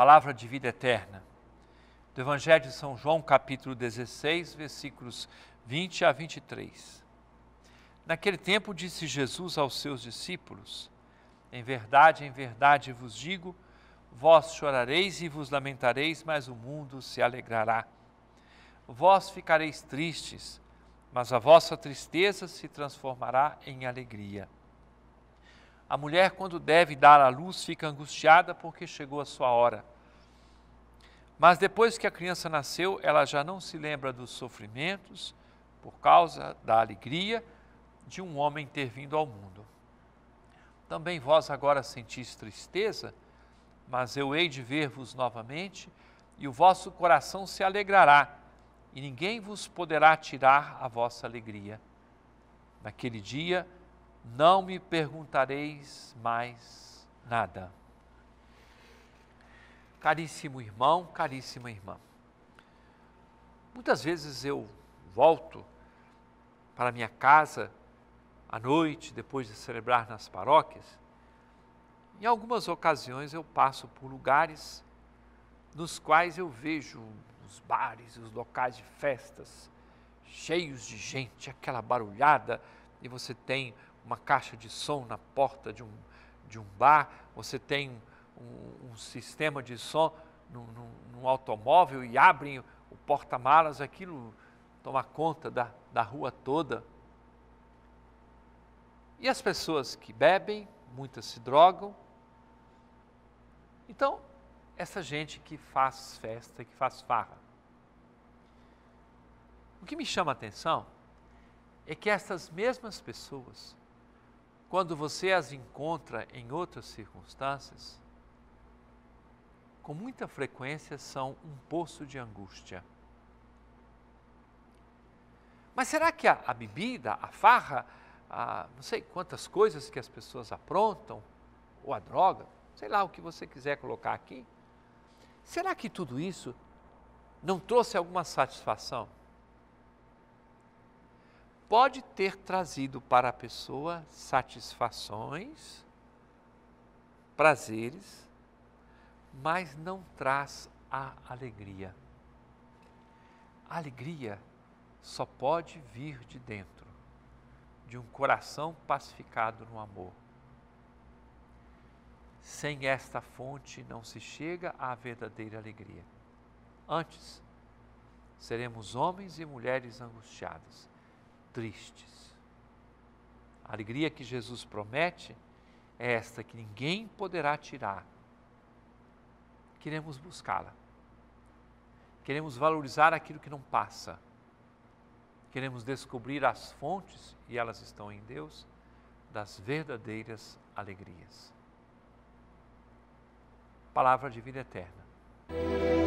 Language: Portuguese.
palavra de vida eterna. Do Evangelho de São João, capítulo 16, versículos 20 a 23. Naquele tempo disse Jesus aos seus discípulos: Em verdade, em verdade vos digo, vós chorareis e vos lamentareis, mas o mundo se alegrará. Vós ficareis tristes, mas a vossa tristeza se transformará em alegria. A mulher, quando deve dar à luz, fica angustiada porque chegou a sua hora. Mas depois que a criança nasceu, ela já não se lembra dos sofrimentos por causa da alegria de um homem ter vindo ao mundo. Também vós agora sentis tristeza, mas eu hei de ver-vos novamente, e o vosso coração se alegrará, e ninguém vos poderá tirar a vossa alegria. Naquele dia não me perguntareis mais nada. Caríssimo irmão, caríssima irmã, muitas vezes eu volto para minha casa à noite, depois de celebrar nas paróquias, em algumas ocasiões eu passo por lugares nos quais eu vejo os bares, os locais de festas cheios de gente, aquela barulhada, e você tem uma caixa de som na porta de um, de um bar, você tem um, um sistema de som num, num, num, automóvel e abrem o porta-malas, aquilo toma conta da, da rua toda. E as pessoas que bebem, muitas se drogam. Então, essa gente que faz festa, que faz farra. O que me chama a atenção é que essas mesmas pessoas, quando você as encontra em outras circunstâncias, com muita frequência são um poço de angústia. Mas será que a, a bebida, a farra, a, não sei quantas coisas que as pessoas aprontam, ou a droga, sei lá o que você quiser colocar aqui, será que tudo isso não trouxe alguma satisfação? Pode ter trazido para a pessoa satisfações, prazeres, mas não traz a alegria. A alegria só pode vir de dentro, de um coração pacificado no amor. Sem esta fonte não se chega à verdadeira alegria. Antes, seremos homens e mulheres angustiados, tristes. A alegria que Jesus promete é esta que ninguém poderá tirar queremos buscá-la. Queremos valorizar aquilo que não passa. Queremos descobrir as fontes, e elas estão em Deus, das verdadeiras alegrias. Palavra de vida eterna.